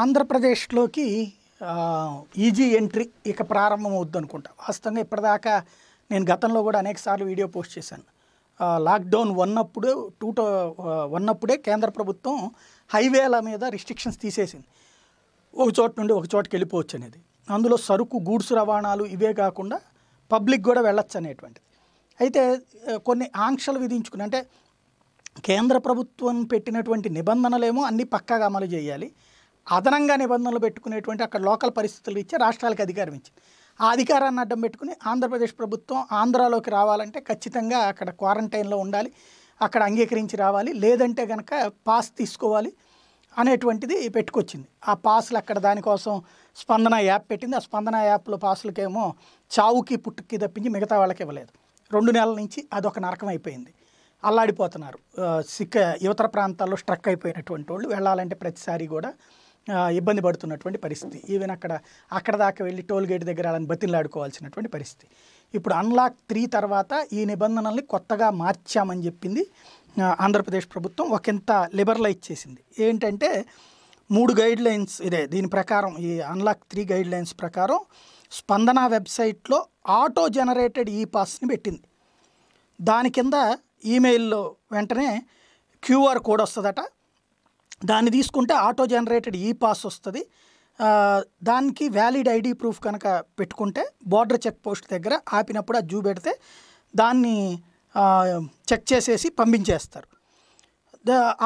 ఆంధ్రప్రదేశ్లోకి easy entry ఇక ప్రారంభం అవుద్ది అనుకుంటా వాస్తవంగా ఇప్పటిదాకా నేను గతంలో కూడా సార్లు వీడియో పోస్ట్ చేశాను లాక్డౌన్ వన్ అప్పుడు టూ వన్ అప్పుడే కేంద్ర ప్రభుత్వం హైవేల మీద రిస్ట్రిక్షన్స్ తీసేసింది ఒక చోట నుండి ఒక చోటకి వెళ్ళిపోవచ్చు అనేది అందులో సరుకు గూడ్స్ రవాణాలు ఇవే కాకుండా పబ్లిక్ కూడా వెళ్ళొచ్చు అనేటువంటిది అయితే కొన్ని ఆంక్షలు విధించుకుని అంటే కేంద్ర ప్రభుత్వం పెట్టినటువంటి నిబంధనలేమో అన్నీ పక్కాగా అమలు చేయాలి అదనంగా నిబంధనలు పెట్టుకునేటువంటి అక్కడ లోకల్ పరిస్థితులు ఇచ్చి రాష్ట్రాలకు అధికారం ఇచ్చింది ఆ అధికారాన్ని అడ్డం పెట్టుకుని ఆంధ్రప్రదేశ్ ప్రభుత్వం ఆంధ్రాలోకి రావాలంటే ఖచ్చితంగా అక్కడ క్వారంటైన్లో ఉండాలి అక్కడ అంగీకరించి రావాలి లేదంటే కనుక పాస్ తీసుకోవాలి అనేటువంటిది పెట్టుకొచ్చింది ఆ పాసులు అక్కడ దానికోసం స్పందన యాప్ పెట్టింది ఆ స్పందన యాప్లో పాసులకేమో చావుకి పుట్టుకి తప్పించి మిగతా వాళ్ళకి ఇవ్వలేదు రెండు నెలల నుంచి అదొక నరకం అయిపోయింది అల్లాడిపోతున్నారు సిక్క యువతర ప్రాంతాల్లో స్ట్రక్ అయిపోయినటువంటి వాళ్ళు వెళ్ళాలంటే ప్రతిసారి కూడా ఇబ్బంది పడుతున్నటువంటి పరిస్థితి ఈవెన్ అక్కడ అక్కడ దాకా వెళ్ళి టోల్ గేట్ దగ్గర వాళ్ళని బతిలాడుకోవాల్సినటువంటి పరిస్థితి ఇప్పుడు అన్లాక్ త్రీ తర్వాత ఈ నిబంధనల్ని కొత్తగా మార్చామని చెప్పింది ఆంధ్రప్రదేశ్ ప్రభుత్వం ఒకంత లిబరలైజ్ చేసింది ఏంటంటే మూడు గైడ్ లైన్స్ ఇదే దీని ప్రకారం ఈ అన్లాక్ త్రీ గైడ్ లైన్స్ ప్రకారం స్పందన వెబ్సైట్లో ఆటో జనరేటెడ్ ఈ పాస్ని పెట్టింది దాని కింద ఈమెయిల్లో వెంటనే క్యూఆర్ కోడ్ వస్తుందట దాన్ని తీసుకుంటే ఆటో జనరేటెడ్ ఈ పాస్ వస్తుంది దానికి వ్యాలిడ్ ఐడి ప్రూఫ్ కనుక పెట్టుకుంటే బార్డర్ చెక్ పోస్ట్ దగ్గర ఆపినప్పుడు జూ చూపెడితే దాన్ని చెక్ చేసేసి పంపించేస్తారు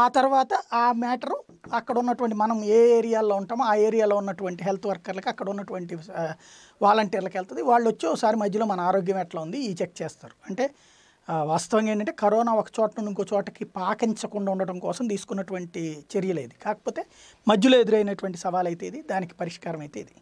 ఆ తర్వాత ఆ మ్యాటరు అక్కడ ఉన్నటువంటి మనం ఏ ఏరియాలో ఉంటామో ఆ ఏరియాలో ఉన్నటువంటి హెల్త్ వర్కర్లకి అక్కడ ఉన్నటువంటి వాలంటీర్లకు వెళ్తుంది వాళ్ళు వచ్చి ఒకసారి మధ్యలో మన ఆరోగ్యం ఎట్లా ఉంది ఈ చెక్ చేస్తారు అంటే వాస్తవంగా ఏంటంటే కరోనా ఒక చోట నుండి ఇంకో చోటకి పాకించకుండా ఉండటం కోసం తీసుకున్నటువంటి చర్యలు ఇది కాకపోతే మధ్యలో ఎదురైనటువంటి సవాల్ అయితే ఇది దానికి పరిష్కారం అయితే ఇది